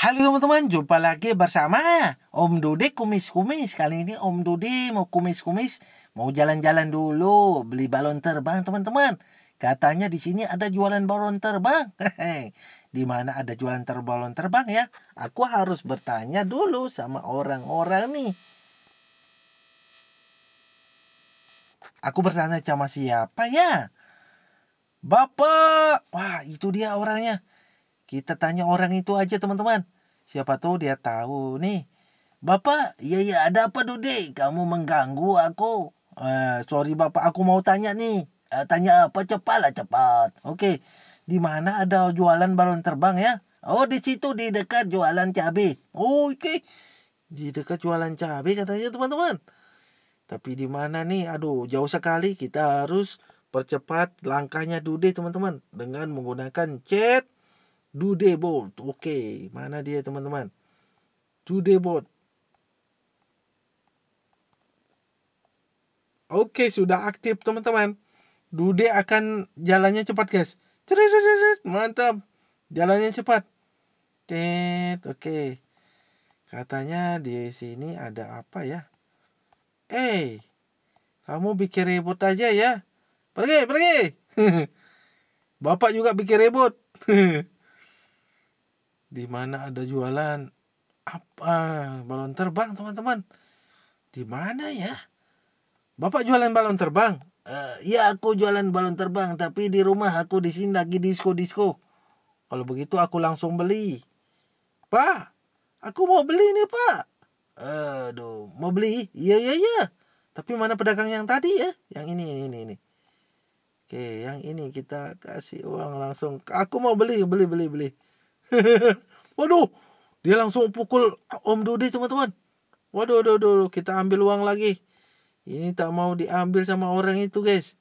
Halo teman-teman, jumpa lagi bersama Om Dode kumis-kumis. Kali ini Om Dode mau kumis-kumis, mau jalan-jalan dulu, beli balon terbang teman-teman. Katanya di sini ada jualan balon terbang. di mana ada jualan ter balon terbang ya? Aku harus bertanya dulu sama orang-orang nih. Aku bertanya sama siapa ya? Bapak. Wah, itu dia orangnya. Kita tanya orang itu aja teman-teman. Siapa tahu dia tahu nih. Bapak, iya iya ada apa Dude? Kamu mengganggu aku. Eh, sorry bapak, aku mau tanya nih. Eh, tanya apa cepatlah cepat. Oke, di mana ada jualan balon terbang ya? Oh di situ di dekat jualan cabe. Oh, Oke, okay. di dekat jualan cabe katanya teman-teman. Tapi di mana nih? Aduh, jauh sekali. Kita harus percepat langkahnya Dude teman-teman dengan menggunakan chat Dude Bolt. Oke, okay. mana dia teman-teman? Dude Bolt. Oke, okay, sudah aktif teman-teman. Dude akan jalannya cepat, guys. Mantap. Jalannya cepat. Oke. Okay. Katanya di sini ada apa ya? Eh, hey, kamu bikin ribut aja ya. Pergi, pergi. Bapak juga bikin ribut. di mana ada jualan apa balon terbang teman-teman di mana ya bapak jualan balon terbang uh, ya aku jualan balon terbang tapi di rumah aku di sini lagi disco disco kalau begitu aku langsung beli pak aku mau beli nih pak aduh mau beli iya iya iya tapi mana pedagang yang tadi ya yang ini ini ini, ini. oke yang ini kita kasih uang langsung aku mau beli beli beli beli Waduh, dia langsung pukul Om Dudi teman-teman. Waduh, waduh, waduh, kita ambil uang lagi. Ini tak mau diambil sama orang itu guys.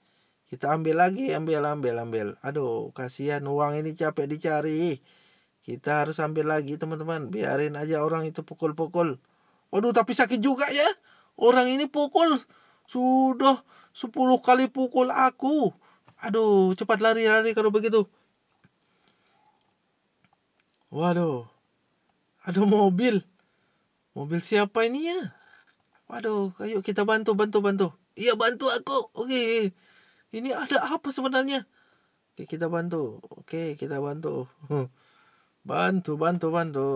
Kita ambil lagi, ambil, ambil, ambil. Aduh, kasihan uang ini capek dicari. Kita harus ambil lagi teman-teman. Biarin aja orang itu pukul-pukul. Waduh, tapi sakit juga ya. Orang ini pukul. Sudah 10 kali pukul aku. Aduh, cepat lari-lari kalau begitu. Waduh. Ada mobil. Mobil siapa ini ya? Waduh, ayo kita bantu, bantu, bantu. Iya, bantu aku. okay. Ini ada apa sebenarnya? Okay kita bantu. okay kita hmm. bantu. Bantu, bantu, bantu.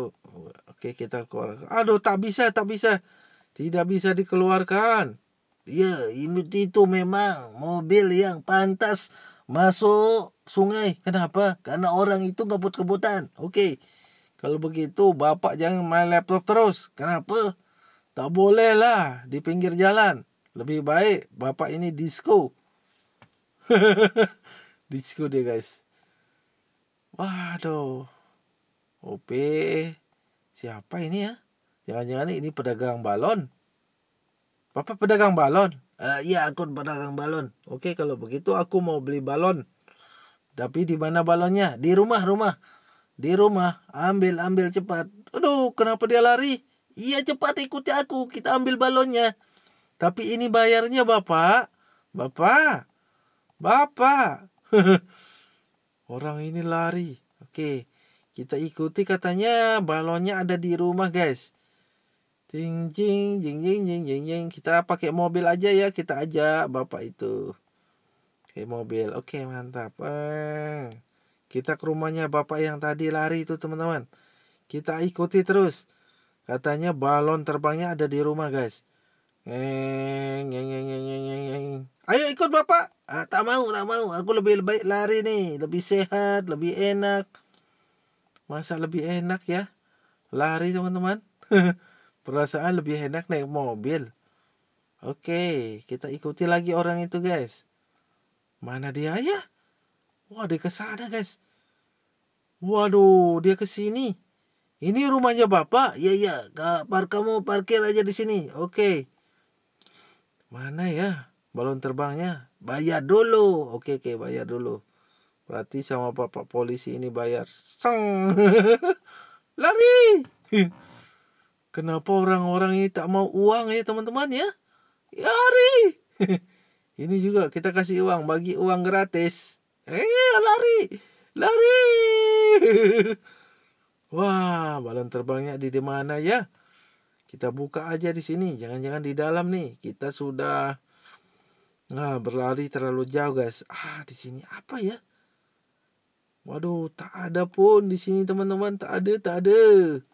Okay kita keluar. Aduh, tak bisa, tak bisa. Tidak bisa dikeluarkan. Ya, itu memang mobil yang pantas masuk sungai. Kenapa? Karena orang itu ngebut-kebutan. oke Kalau begitu bapak jangan main laptop terus. Kenapa? Tak boleh lah di pinggir jalan. Lebih baik bapak ini disco. disco dia guys. Waduh. OP. Siapa ini ya? Jangan-jangan ini pedagang balon. Bapak pedagang balon. Uh, ya akun pedagang balon. Oke okay, kalau begitu aku mau beli balon. Tapi di mana balonnya? Di rumah rumah. Di rumah. Ambil ambil cepat. Aduh kenapa dia lari? Iya cepat ikuti aku. Kita ambil balonnya. Tapi ini bayarnya bapak. Bapak. Bapak. Orang ini lari. Oke. Okay. Kita ikuti katanya balonnya ada di rumah guys. Jing jing jing jing jing jing jing. Kita pakai mobil aja ya, kita aja Bapak itu. Oke, mobil. Oke, mantap. Eh, kita ke rumahnya Bapak yang tadi lari itu, teman-teman. Kita ikuti terus. Katanya balon terbangnya ada di rumah, guys. Ngeng, ngeng, ngeng, ngeng, ngeng, ngeng. Ayo ikut Bapak. Ah, tak mau, tak mau. Aku lebih baik lari nih, lebih sehat, lebih enak. Masa lebih enak ya? Lari, teman-teman. Perasaan lebih enak naik mobil. Oke, kita ikuti lagi orang itu, guys. Mana dia ya? Wah, dia ke sana, guys. Waduh, dia ke sini. Ini rumahnya Bapak? iya iya, Park kamu parkir aja di sini. Oke. Mana ya balon terbangnya? Bayar dulu. Oke, oke, bayar dulu. Berarti sama Bapak polisi ini bayar. Seng. Lari. Kenapa orang-orang ini tak mau uang ya teman-teman ya? ya lari, ini juga kita kasih uang, bagi uang gratis. Eh, ya, lari. Lari. Wah, balon terbangnya di mana ya? Kita buka aja di sini. Jangan-jangan di dalam nih. Kita sudah nah, berlari terlalu jauh, guys. Ah, di sini apa ya? Waduh, tak ada pun di sini, teman-teman. Tak ada, tak ada.